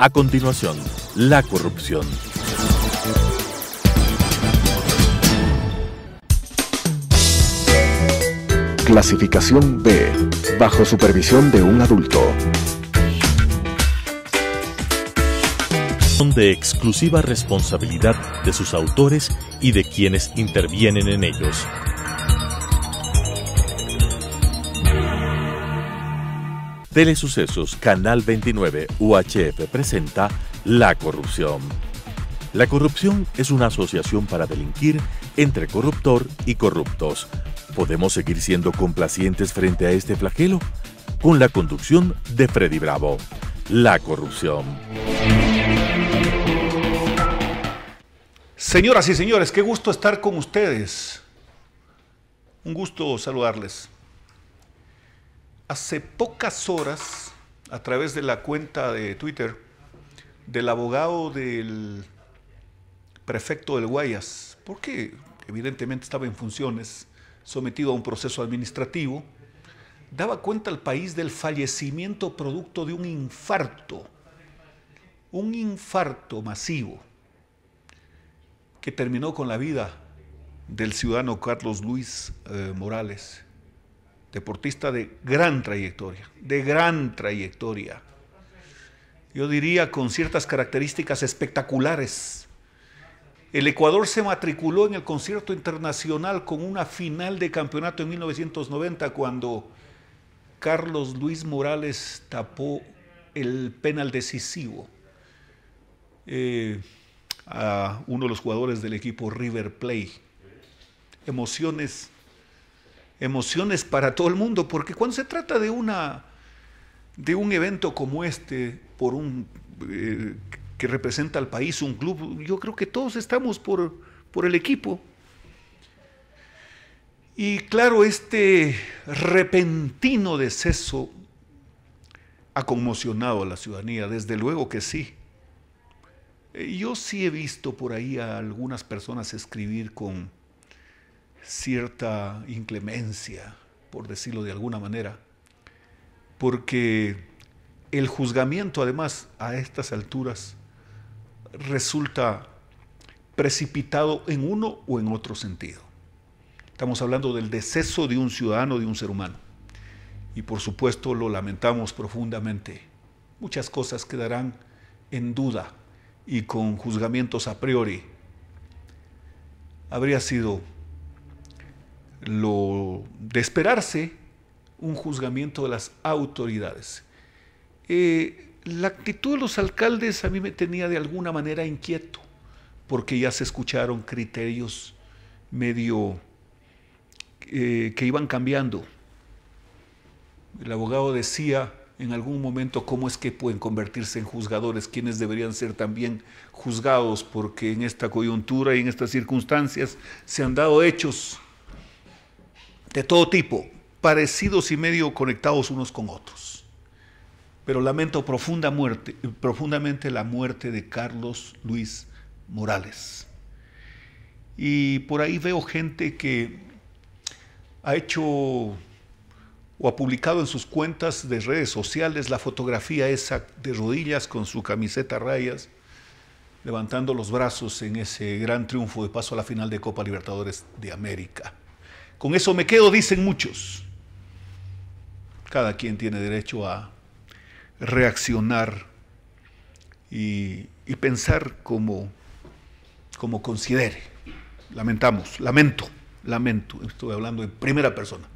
A continuación, la corrupción. Clasificación B, bajo supervisión de un adulto. Son de exclusiva responsabilidad de sus autores y de quienes intervienen en ellos. Telesucesos Canal 29 UHF presenta La Corrupción. La corrupción es una asociación para delinquir entre corruptor y corruptos. ¿Podemos seguir siendo complacientes frente a este flagelo? Con la conducción de Freddy Bravo. La corrupción. Señoras y señores, qué gusto estar con ustedes. Un gusto saludarles. Hace pocas horas, a través de la cuenta de Twitter del abogado del prefecto del Guayas, porque evidentemente estaba en funciones, sometido a un proceso administrativo, daba cuenta al país del fallecimiento producto de un infarto, un infarto masivo que terminó con la vida del ciudadano Carlos Luis eh, Morales deportista de gran trayectoria, de gran trayectoria. Yo diría con ciertas características espectaculares. El Ecuador se matriculó en el concierto internacional con una final de campeonato en 1990 cuando Carlos Luis Morales tapó el penal decisivo eh, a uno de los jugadores del equipo River Play. Emociones emociones para todo el mundo, porque cuando se trata de, una, de un evento como este, por un, eh, que representa al país, un club, yo creo que todos estamos por, por el equipo. Y claro, este repentino deceso ha conmocionado a la ciudadanía, desde luego que sí. Eh, yo sí he visto por ahí a algunas personas escribir con cierta inclemencia, por decirlo de alguna manera, porque el juzgamiento además a estas alturas resulta precipitado en uno o en otro sentido. Estamos hablando del deceso de un ciudadano, de un ser humano. Y por supuesto lo lamentamos profundamente. Muchas cosas quedarán en duda y con juzgamientos a priori. Habría sido lo de esperarse un juzgamiento de las autoridades. Eh, la actitud de los alcaldes a mí me tenía de alguna manera inquieto, porque ya se escucharon criterios medio eh, que iban cambiando. El abogado decía en algún momento cómo es que pueden convertirse en juzgadores, quienes deberían ser también juzgados, porque en esta coyuntura y en estas circunstancias se han dado hechos de todo tipo, parecidos y medio conectados unos con otros. Pero lamento profunda muerte, profundamente la muerte de Carlos Luis Morales. Y por ahí veo gente que ha hecho o ha publicado en sus cuentas de redes sociales la fotografía esa de rodillas con su camiseta a rayas, levantando los brazos en ese gran triunfo de paso a la final de Copa Libertadores de América. Con eso me quedo, dicen muchos. Cada quien tiene derecho a reaccionar y, pensar como, como considere. Lamentamos, lamento, lamento, estoy hablando en primera persona,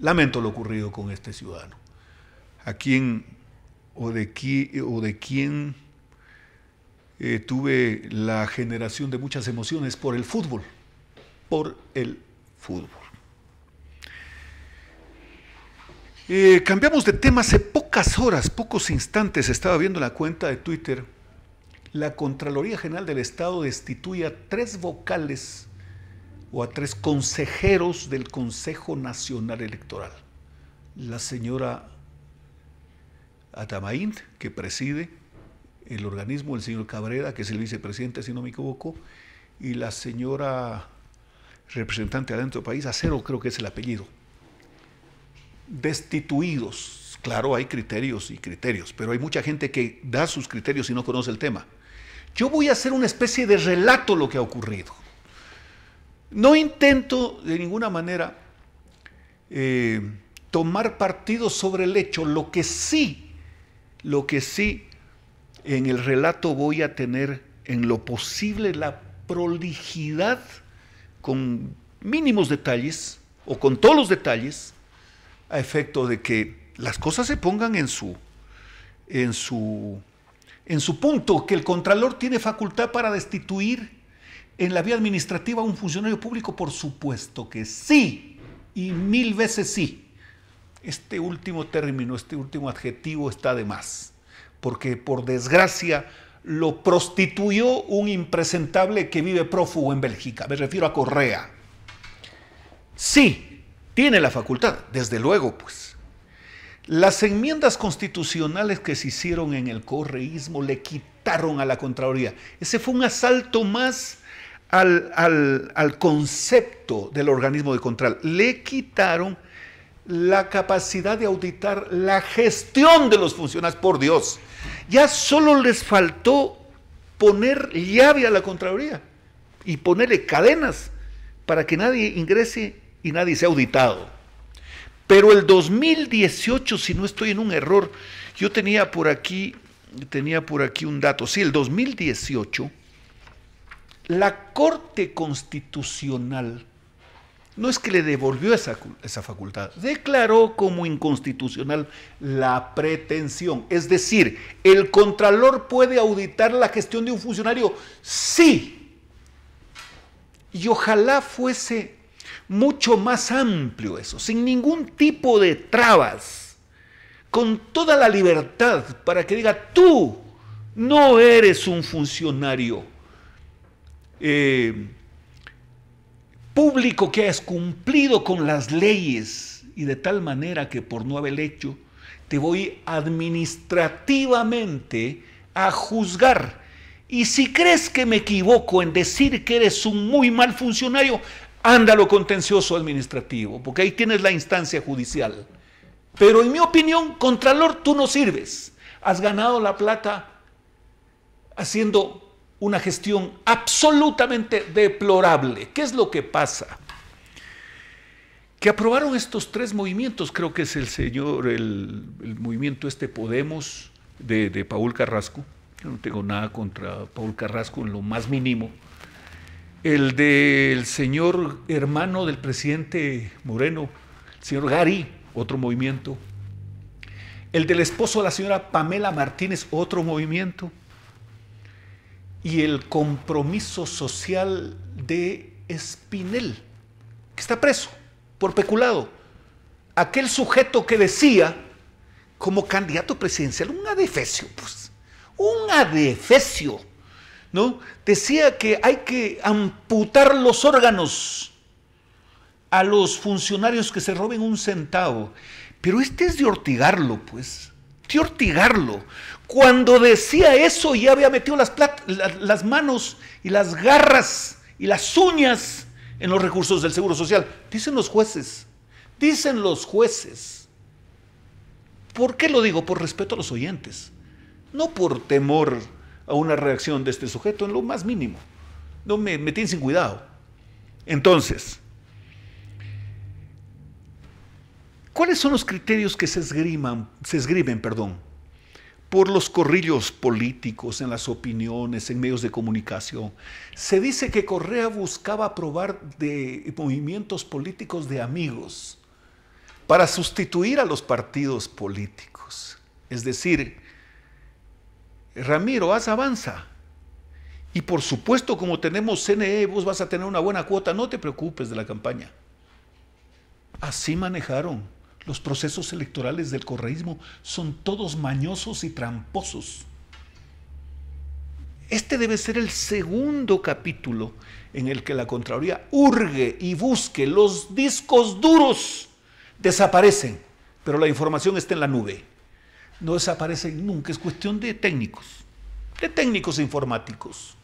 lamento lo ocurrido con este ciudadano. A quien o de, qui, o de quien eh, tuve la generación de muchas emociones por el fútbol, por el fútbol. Eh, cambiamos de tema hace pocas horas, pocos instantes, estaba viendo la cuenta de Twitter. La Contraloría General del Estado destituye a tres vocales o a tres consejeros del Consejo Nacional Electoral. La señora Atamaint que preside el organismo, el señor Cabrera, que es el vicepresidente, si no me equivoco, y la señora representante adentro del país, Acero creo que es el apellido destituidos. Claro, hay criterios y criterios, pero hay mucha gente que da sus criterios y no conoce el tema. Yo voy a hacer una especie de relato lo que ha ocurrido. No intento de ninguna manera eh, tomar partido sobre el hecho. Lo que sí, lo que sí en el relato voy a tener en lo posible la prolijidad con mínimos detalles o con todos los detalles a efecto de que las cosas se pongan en su, en su, en su punto, que el Contralor tiene facultad para destituir en la vía administrativa a un funcionario público, por supuesto que sí, y mil veces sí. Este último término, este último adjetivo está de más, porque por desgracia lo prostituyó un impresentable que vive prófugo en Bélgica, me refiero a Correa. Sí, tiene la facultad, desde luego, pues. Las enmiendas constitucionales que se hicieron en el correísmo le quitaron a la Contraloría. Ese fue un asalto más al, concepto del organismo de control. Le quitaron la capacidad de auditar la gestión de los funcionarios, por Dios. Ya solo les faltó poner llave a la Contraloría y ponerle cadenas para que nadie ingrese y nadie se ha auditado. Pero el 2018, si no estoy en un error, yo tenía por aquí, tenía por aquí un dato. Sí, el 2018, la Corte Constitucional no es que le devolvió esa, esa, facultad, declaró como inconstitucional la pretensión. Es decir, ¿el contralor puede auditar la gestión de un funcionario? Sí. Y ojalá fuese mucho más amplio eso, sin ningún tipo de trabas, con toda la libertad para que diga, tú no eres un funcionario eh, público que has cumplido con las leyes y de tal manera que por no haber hecho, te voy administrativamente a juzgar. Y si crees que me equivoco en decir que eres un muy mal funcionario, ándalo contencioso administrativo, porque ahí tienes la instancia judicial. Pero en mi opinión, Contralor, tú no sirves. Has ganado la plata haciendo una gestión absolutamente deplorable. ¿Qué es lo que pasa? Que aprobaron estos tres movimientos, creo que es el señor, el, movimiento este Podemos de, de Paul Carrasco. Yo no tengo nada contra Paul Carrasco en lo más mínimo el del señor hermano del presidente Moreno, el señor Gary, otro movimiento, el del esposo de la señora Pamela Martínez, otro movimiento, y el compromiso social de Espinel, que está preso por peculado, aquel sujeto que decía como candidato presidencial un adefesio, pues, un adefesio ¿no? Decía que hay que amputar los órganos a los funcionarios que se roben un centavo. Pero este es de ortigarlo, pues. De ortigarlo. Cuando decía eso ya había metido las, las manos y las garras y las uñas en los recursos del Seguro Social. Dicen los jueces. Dicen los jueces. ¿Por qué lo digo? Por respeto a los oyentes. No por temor a una reacción de este sujeto en lo más mínimo. No me, metí sin cuidado. Entonces, ¿cuáles son los criterios que se esgrimen, perdón, por los corrillos políticos, en las opiniones, en medios de comunicación. Se dice que Correa buscaba aprobar de movimientos políticos de amigos para sustituir a los partidos políticos. Es decir, Ramiro, haz avanza. Y por supuesto, como tenemos CNE, vos vas a tener una buena cuota, no te preocupes de la campaña. Así manejaron. Los procesos electorales del correísmo son todos mañosos y tramposos. Este debe ser el segundo capítulo en el que la Contraloría urge y busque los discos duros. Desaparecen, pero la información está en la nube no desaparecen nunca, es cuestión de técnicos, de técnicos informáticos.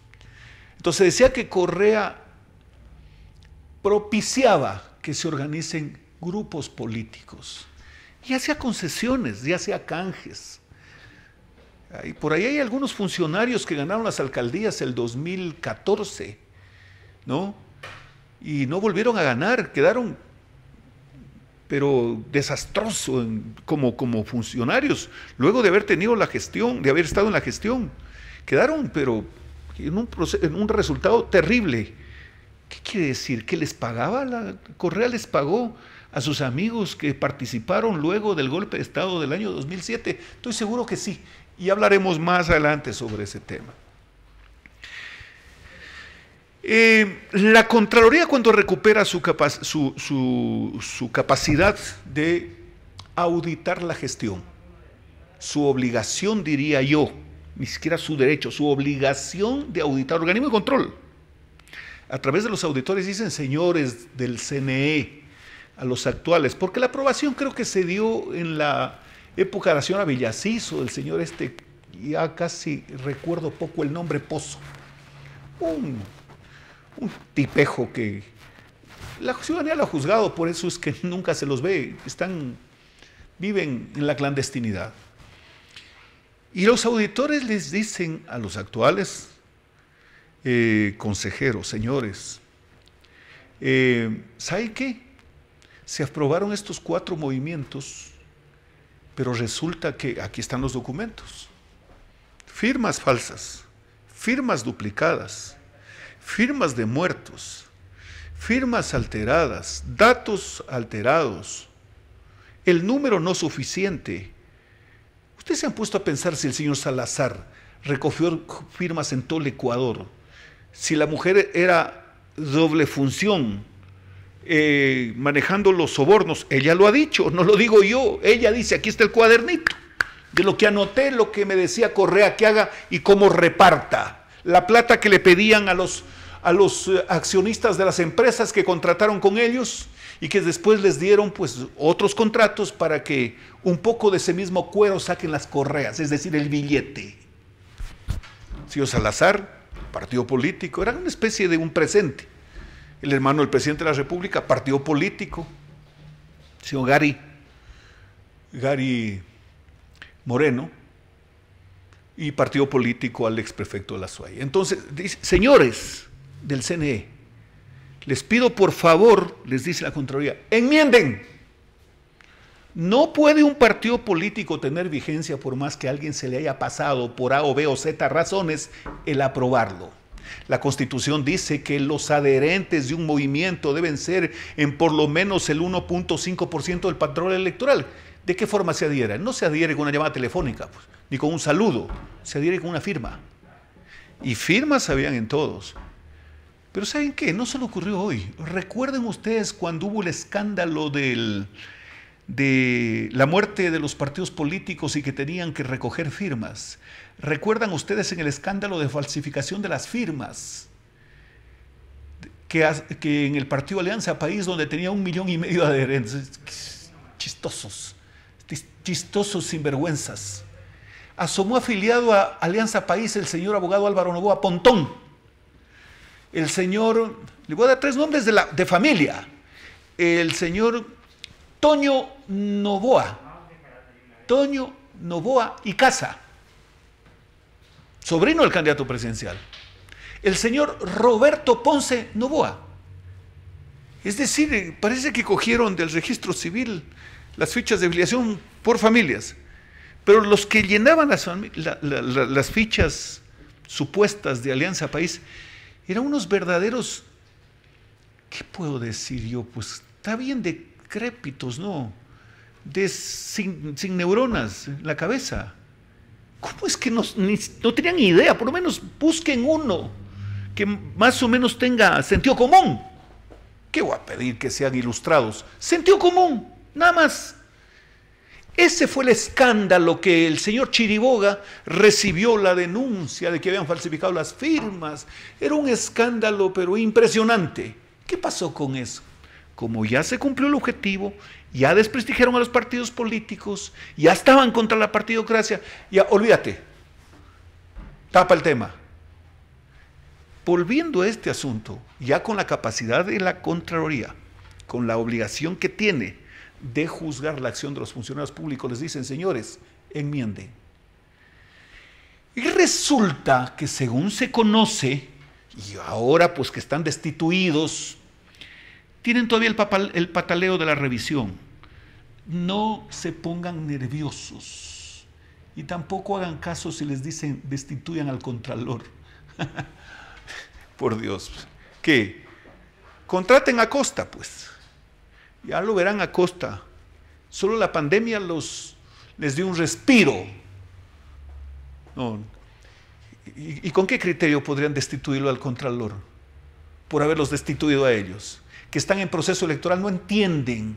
Entonces decía que Correa propiciaba que se organicen grupos políticos y hacía concesiones, ya hacía canjes. Y por ahí hay algunos funcionarios que ganaron las alcaldías el 2014, ¿no? Y no volvieron a ganar, quedaron pero desastroso como, funcionarios, luego de haber tenido la gestión, de haber estado en la gestión. Quedaron, pero en un, en un resultado terrible. ¿Qué quiere decir? ¿Que les pagaba? La, Correa les pagó a sus amigos que participaron luego del golpe de Estado del año 2007. Estoy seguro que sí. Y hablaremos más adelante sobre ese tema. Eh, la Contraloría cuando recupera su, su, capacidad de auditar la gestión, su obligación, diría yo, ni siquiera su derecho, su obligación de auditar organismo de control. A través de los auditores dicen señores del CNE a los actuales, porque la aprobación creo que se dio en la época de la señora Villaciso, del señor este, ya casi recuerdo poco el nombre, Pozo un tipejo que la ciudadanía lo ha juzgado, por eso es que nunca se los ve, están, viven en la clandestinidad. Y los auditores les dicen a los actuales eh, consejeros, señores, eh, ¿sabe qué? Se aprobaron estos cuatro movimientos, pero resulta que aquí están los documentos. Firmas falsas, firmas duplicadas, firmas de muertos, firmas alteradas, datos alterados, el número no suficiente. Ustedes se han puesto a pensar si el señor Salazar recogió firmas en todo el Ecuador, si la mujer era doble función, eh, manejando los sobornos, ella lo ha dicho, no lo digo yo, ella dice, aquí está el cuadernito de lo que anoté, lo que me decía Correa que haga y cómo reparta la plata que le pedían a los, a los eh, accionistas de las empresas que contrataron con ellos y que después les dieron pues otros contratos para que un poco de ese mismo cuero saquen las correas, es decir, el billete. señor Salazar, partido político, era una especie de un presente. El hermano del presidente de la República, partido político. señor Gary, Gary Moreno, y partido político al exprefecto de la Entonces, señores del CNE, les pido por favor, les dice la Contraloría, enmienden. No puede un partido político tener vigencia por más que a alguien se le haya pasado por A o B o Z razones el aprobarlo. La Constitución dice que los adherentes de un movimiento deben ser en por lo menos el 1.5% del patrón electoral. ¿De qué forma se adhiera? No se adhiere con una llamada telefónica. Pues y con un saludo, se adhiere con una firma. Y firmas habían en todos. Pero ¿saben qué? No se le ocurrió hoy. Recuerden ustedes cuando hubo el escándalo del, de la muerte de los partidos políticos y que tenían que recoger firmas. Recuerdan ustedes en el escándalo de falsificación de las firmas. Que, que en el partido Alianza País, donde tenía un millón y medio de adherentes, chistosos, chistosos sinvergüenzas asomó afiliado a Alianza País el señor abogado Álvaro Novoa Pontón. El señor, le voy a dar tres nombres de, la, de familia. El señor Toño Novoa. Toño Novoa y Casa. Sobrino del candidato presidencial. El señor Roberto Ponce Novoa. Es decir, parece que cogieron del registro civil las fichas de afiliación por familias. Pero los que llenaban las, fichas supuestas de Alianza País eran unos verdaderos, ¿qué puedo decir yo? Pues está bien decrépitos, ¿no? De, sin, neuronas en la cabeza. ¿Cómo es que no tenían idea? Por lo menos busquen uno que más o menos tenga sentido común. ¿Qué voy a pedir que sean ilustrados? Sentido común, nada más. Ese fue el escándalo que el señor Chiriboga recibió la denuncia de que habían falsificado las firmas. Era un escándalo, pero impresionante. ¿Qué pasó con eso? Como ya se cumplió el objetivo, ya desprestigiaron a los partidos políticos, ya estaban contra la partidocracia, ya olvídate, tapa el tema. Volviendo a este asunto, ya con la capacidad de la Contraloría, con la obligación que tiene de juzgar la acción de los funcionarios públicos, les dicen, señores, enmiende. Y resulta que según se conoce, y ahora pues que están destituidos, tienen todavía el, el pataleo de la revisión. No se pongan nerviosos y tampoco hagan caso si les dicen destituyan al contralor. Por Dios, ¿qué? Contraten a Costa, pues. Ya lo verán a costa. Solo la pandemia los, les dio un respiro. ¿Y, ¿Y con qué criterio podrían destituirlo al Contralor? Por haberlos destituido a ellos. Que están en proceso electoral, no entienden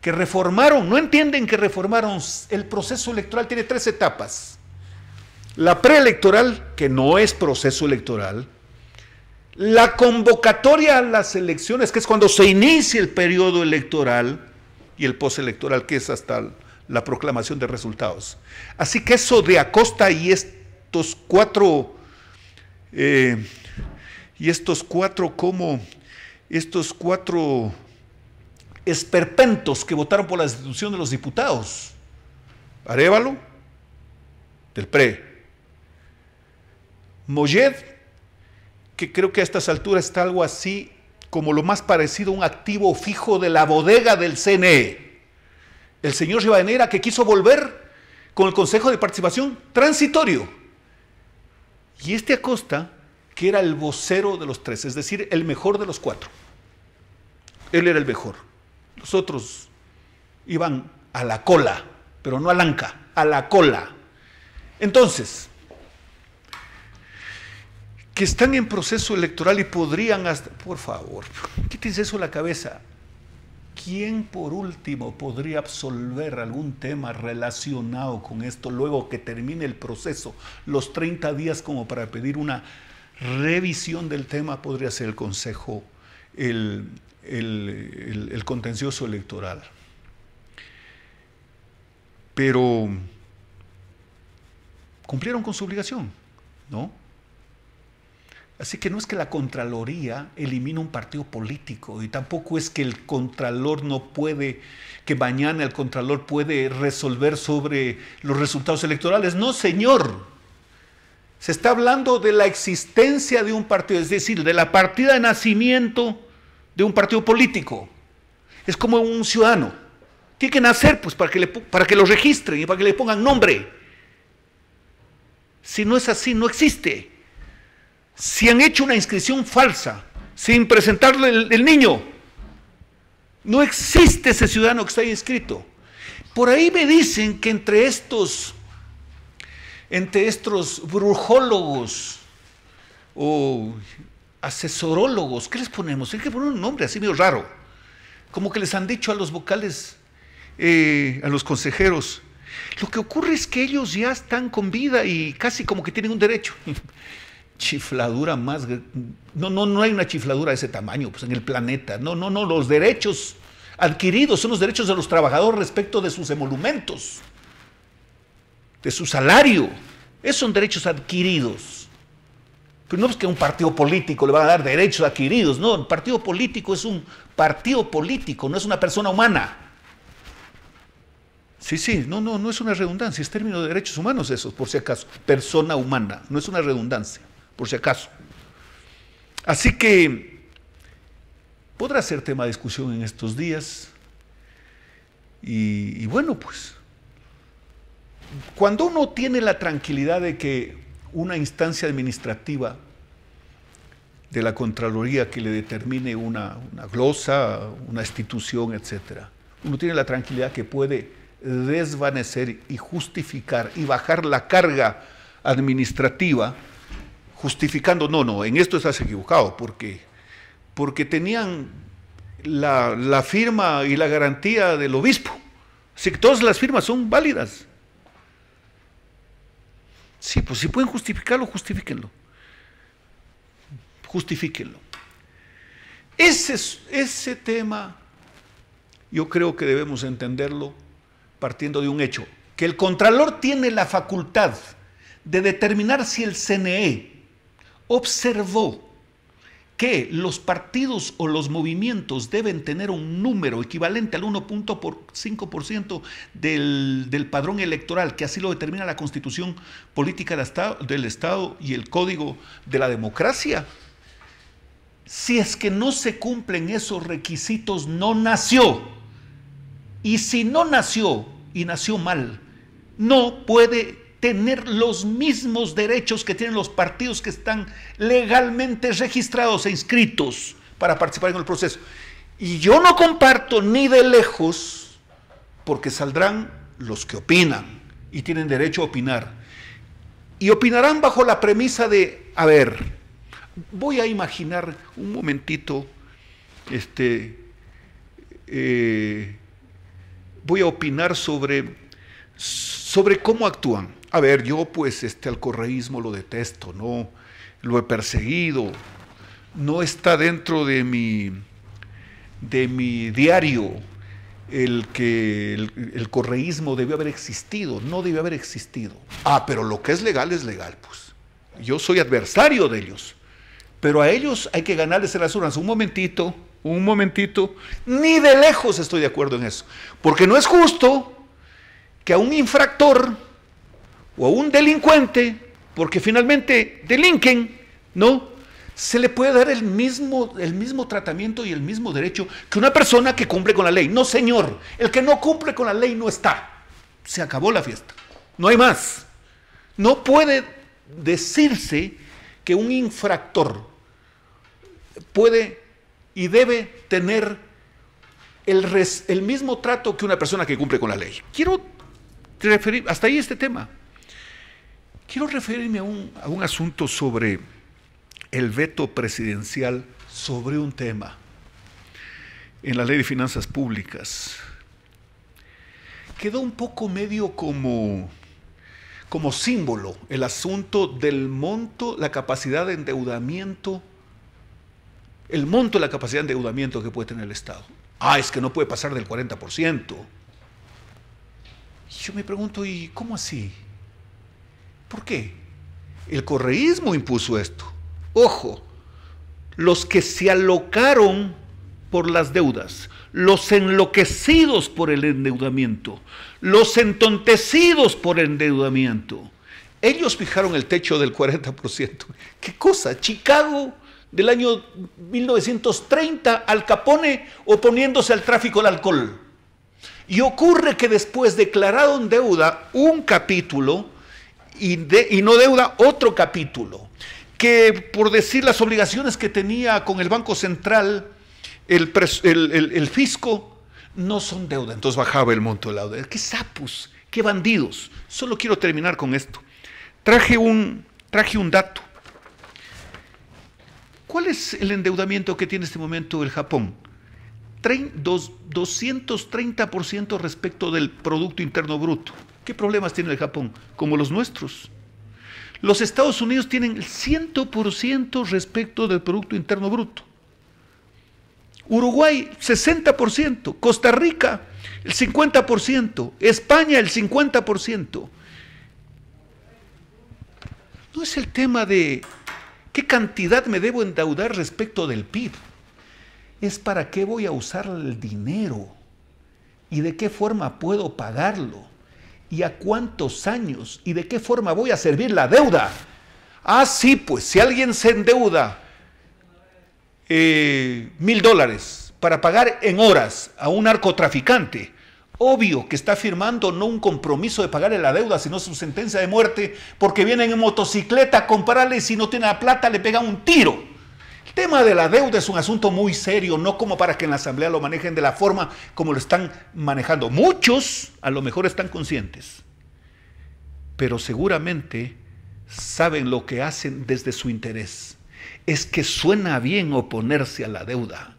que reformaron, no entienden que reformaron. El proceso electoral tiene tres etapas. La preelectoral, que no es proceso electoral, la convocatoria a las elecciones, que es cuando se inicia el periodo electoral y el postelectoral, que es hasta la proclamación de resultados. Así que eso de Acosta y estos cuatro, eh, y estos cuatro como, estos cuatro esperpentos que votaron por la destitución de los diputados. Arevalo, del PRE. Mollet, que creo que a estas alturas está algo así como lo más parecido a un activo fijo de la bodega del CNE. El señor Rivadeneira que quiso volver con el Consejo de Participación transitorio. Y este Acosta, que era el vocero de los tres, es decir, el mejor de los cuatro. Él era el mejor. Los otros iban a la cola, pero no a anca, a la cola. Entonces, están en proceso electoral y podrían hasta... Por favor, ¿qué dice eso a la cabeza. ¿Quién por último podría absolver algún tema relacionado con esto luego que termine el proceso? Los 30 días como para pedir una revisión del tema podría ser el Consejo, el contencioso electoral. Pero cumplieron con su obligación, ¿no? Así que no es que la Contraloría elimine un partido político y tampoco es que el Contralor no puede, que mañana el Contralor puede resolver sobre los resultados electorales. No, señor. Se está hablando de la existencia de un partido, es decir, de la partida de nacimiento de un partido político. Es como un ciudadano. Tiene que nacer pues, para, que para que lo registren y para que le pongan nombre. Si no es así, no existe si han hecho una inscripción falsa, sin presentarle el, niño, no existe ese ciudadano que está inscrito. Por ahí me dicen que entre estos, entre estos brujólogos o asesorólogos, ¿qué les ponemos? Hay que poner un nombre así medio raro. Como que les han dicho a los vocales, eh, a los consejeros. Lo que ocurre es que ellos ya están con vida y casi como que tienen un derecho. chifladura más. No, no, no hay una chifladura de ese tamaño pues, en el planeta. No, no, no. Los derechos adquiridos son los derechos de los trabajadores respecto de sus emolumentos, de su salario. Esos son derechos adquiridos. Pero no es que un partido político le van a dar derechos adquiridos. No, un partido político es un partido político, no es una persona humana. Sí, sí, no, no, no es una redundancia, es término de derechos humanos eso, por si acaso. Persona humana, no es una redundancia por si acaso. Así que podrá ser tema de discusión en estos días. Y, bueno, pues cuando uno tiene la tranquilidad de que una instancia administrativa de la Contraloría que le determine una, una glosa, una institución, etc. Uno tiene la tranquilidad que puede desvanecer y justificar y bajar la carga administrativa justificando, no, no, en esto estás equivocado, porque, porque tenían la, firma y la garantía del obispo. si todas las firmas son válidas. Sí, pues si pueden justificarlo, justifíquenlo. Justifíquenlo. Ese, ese tema yo creo que debemos entenderlo partiendo de un hecho, que el Contralor tiene la facultad de determinar si el CNE observó que los partidos o los movimientos deben tener un número equivalente al 1.5% del, del padrón electoral, que así lo determina la constitución política Estado, del Estado y el código de la democracia. Si es que no se cumplen esos requisitos, no nació. Y si no nació y nació mal, no puede tener los mismos derechos que tienen los partidos que están legalmente registrados e inscritos para participar en el proceso. Y yo no comparto ni de lejos, porque saldrán los que opinan y tienen derecho a opinar. Y opinarán bajo la premisa de, a ver, voy a imaginar un momentito, este, eh, voy a opinar sobre, sobre cómo actúan. A ver, yo pues este al correísmo lo detesto, no lo he perseguido, no está dentro de mi de mi diario el que el, correísmo debió haber existido, no debió haber existido. Ah, pero lo que es legal es legal, pues. Yo soy adversario de ellos. Pero a ellos hay que ganarles en las urnas. Un momentito, un momentito. Ni de lejos estoy de acuerdo en eso. Porque no es justo que a un infractor o a un delincuente, porque finalmente delinquen, ¿no? Se le puede dar el mismo, el mismo tratamiento y el mismo derecho que una persona que cumple con la ley. No, señor, el que no cumple con la ley no está. Se acabó la fiesta. No hay más. No puede decirse que un infractor puede y debe tener el, el mismo trato que una persona que cumple con la ley. Quiero referir hasta ahí este tema. Quiero referirme a un, asunto sobre el veto presidencial sobre un tema en la ley de finanzas públicas. Quedó un poco medio como, como símbolo el asunto del monto, la capacidad de endeudamiento, el monto de la capacidad de endeudamiento que puede tener el Estado. Ah, es que no puede pasar del 40%. yo me pregunto, ¿y cómo así? ¿Por qué? El correísmo impuso esto. Ojo, los que se alocaron por las deudas, los enloquecidos por el endeudamiento, los entontecidos por el endeudamiento. Ellos fijaron el techo del 40%. ¿Qué cosa? Chicago del año 1930, Al Capone oponiéndose al tráfico del alcohol. Y ocurre que después declararon deuda un capítulo y, no deuda otro capítulo, que por decir las obligaciones que tenía con el Banco Central, el, fisco, no son deuda. Entonces bajaba el monto de la deuda. ¡Qué sapos! ¡Qué bandidos! Solo quiero terminar con esto. Traje un, traje un dato. ¿Cuál es el endeudamiento que tiene en este momento el Japón? 230% respecto del Producto Interno Bruto. ¿Qué problemas tiene el Japón? Como los nuestros. Los Estados Unidos tienen el 100% respecto del Producto Interno Bruto. Uruguay, 60%. Costa Rica, el 50%. España, el 50%. No es el tema de qué cantidad me debo endeudar respecto del PIB es para qué voy a usar el dinero y de qué forma puedo pagarlo y a cuántos años y de qué forma voy a servir la deuda. Ah, sí, pues si alguien se endeuda eh, mil dólares para pagar en horas a un narcotraficante, obvio que está firmando no un compromiso de pagarle la deuda, sino su sentencia de muerte, porque vienen en motocicleta a comprarle y si no tiene la plata le pega un tiro tema de la deuda es un asunto muy serio, no como para que en la Asamblea lo manejen de la forma como lo están manejando. Muchos a lo mejor están conscientes, pero seguramente saben lo que hacen desde su interés. Es que suena bien oponerse a la deuda.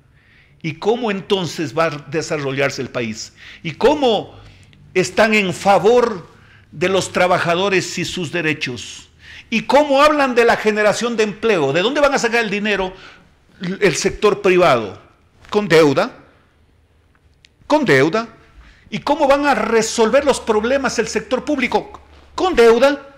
¿Y cómo entonces va a desarrollarse el país? ¿Y cómo están en favor de los trabajadores y sus derechos? ¿Y cómo hablan de la generación de empleo? ¿De dónde van a sacar el dinero el sector privado? Con deuda. Con deuda. ¿Y cómo van a resolver los problemas el sector público? Con deuda.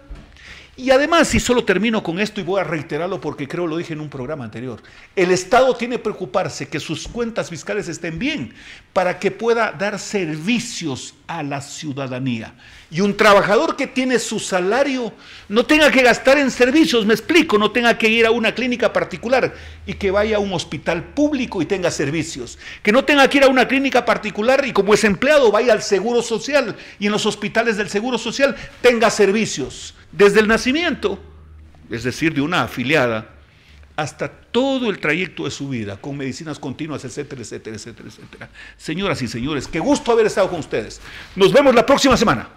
Y además, y solo termino con esto y voy a reiterarlo porque creo lo dije en un programa anterior, el Estado tiene que preocuparse que sus cuentas fiscales estén bien para que pueda dar servicios a la ciudadanía y un trabajador que tiene su salario no tenga que gastar en servicios, me explico, no tenga que ir a una clínica particular y que vaya a un hospital público y tenga servicios, que no tenga que ir a una clínica particular y como es empleado vaya al Seguro Social y en los hospitales del Seguro Social tenga servicios desde el nacimiento, es decir, de una afiliada hasta todo el trayecto de su vida, con medicinas continuas, etcétera, etcétera, etcétera, etcétera. Señoras y señores, qué gusto haber estado con ustedes. Nos vemos la próxima semana.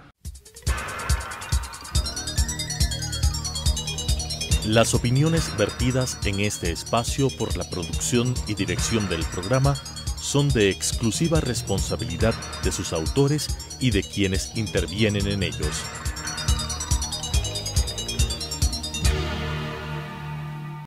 Las opiniones vertidas en este espacio por la producción y dirección del programa son de exclusiva responsabilidad de sus autores y de quienes intervienen en ellos.